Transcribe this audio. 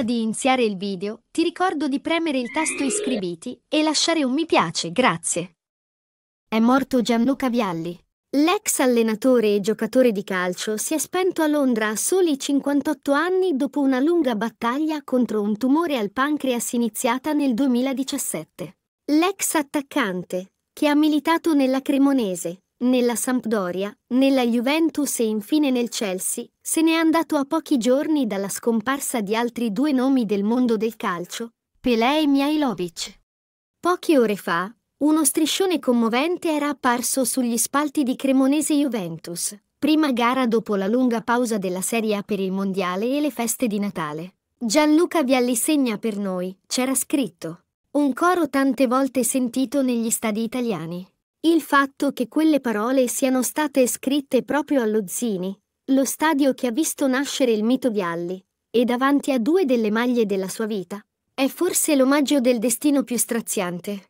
Prima di iniziare il video, ti ricordo di premere il tasto iscriviti e lasciare un mi piace, grazie. È morto Gianluca Vialli. L'ex allenatore e giocatore di calcio si è spento a Londra a soli 58 anni dopo una lunga battaglia contro un tumore al pancreas iniziata nel 2017. L'ex attaccante, che ha militato nella Cremonese, nella Sampdoria, nella Juventus e infine nel Chelsea, se n'è andato a pochi giorni dalla scomparsa di altri due nomi del mondo del calcio, Pelé e Mihailovic. Poche ore fa, uno striscione commovente era apparso sugli spalti di Cremonese Juventus, prima gara dopo la lunga pausa della Serie A per il Mondiale e le feste di Natale. Gianluca Vialli segna per noi, c'era scritto. Un coro tante volte sentito negli stadi italiani. Il fatto che quelle parole siano state scritte proprio allo Zini, lo stadio che ha visto nascere il mito Vialli, e davanti a due delle maglie della sua vita, è forse l'omaggio del destino più straziante.